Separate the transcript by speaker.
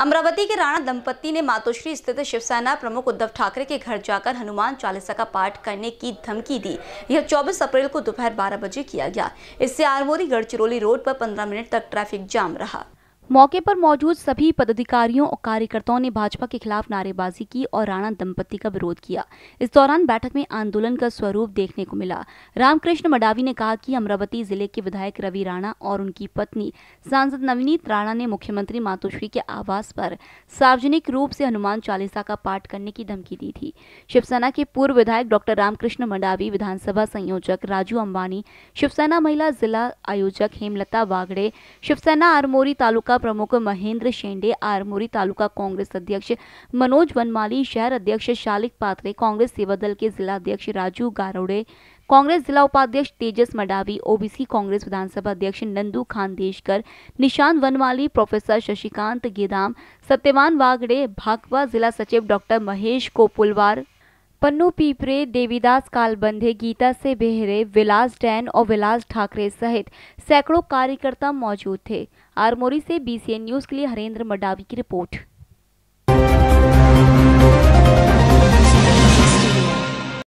Speaker 1: अमरावती के राणा दंपति ने मातोश्री स्थित शिवसेना प्रमुख उद्धव ठाकरे के घर जाकर हनुमान चालीसा का पाठ करने की धमकी दी यह 24 अप्रैल को दोपहर 12 बजे किया गया इससे आरमोरी गढ़चिरौली रोड पर 15 मिनट तक ट्रैफिक जाम रहा मौके पर मौजूद सभी पदाधिकारियों और कार्यकर्ताओं ने भाजपा के खिलाफ नारेबाजी की और राणा दंपति का विरोध किया इस दौरान बैठक में आंदोलन का स्वरूप देखने को मिला रामकृष्ण मडावी ने कहा कि अमरावती जिले के विधायक रवि राणा और उनकी पत्नी सांसद नवनीत राणा ने मुख्यमंत्री मातोश्री के आवास पर सार्वजनिक रूप से हनुमान चालीसा का पाठ करने की धमकी दी थी शिवसेना के पूर्व विधायक डॉक्टर रामकृष्ण मडावी विधानसभा संयोजक राजू अम्बानी शिवसेना महिला जिला आयोजक हेमलता वागड़े शिवसेना आरमोरी तालुका प्रमुख महेंद्र शेंडे आरमोरी तालुका कांग्रेस अध्यक्ष मनोज वनमाली शहर अध्यक्ष शालिक पात्रे कांग्रेस सेवा दल के जिला अध्यक्ष राजू गारोड़े कांग्रेस जिला उपाध्यक्ष तेजस मडावी ओबीसी कांग्रेस विधानसभा अध्यक्ष नंदू खान देशकर निशान वनवाली प्रोफेसर शशिकांत गेदाम सत्यवान वागड़े भाकवा जिला सचिव डॉक्टर महेश कोपुलवार पन्नू पीपरे देवीदास कालबंधे गीता से बेहरे विलास डैन और विलास ठाकरे सहित सैकड़ों कार्यकर्ता मौजूद थे आरमोरी से बीसीएन न्यूज के लिए हरेंद्र मडावी की रिपोर्ट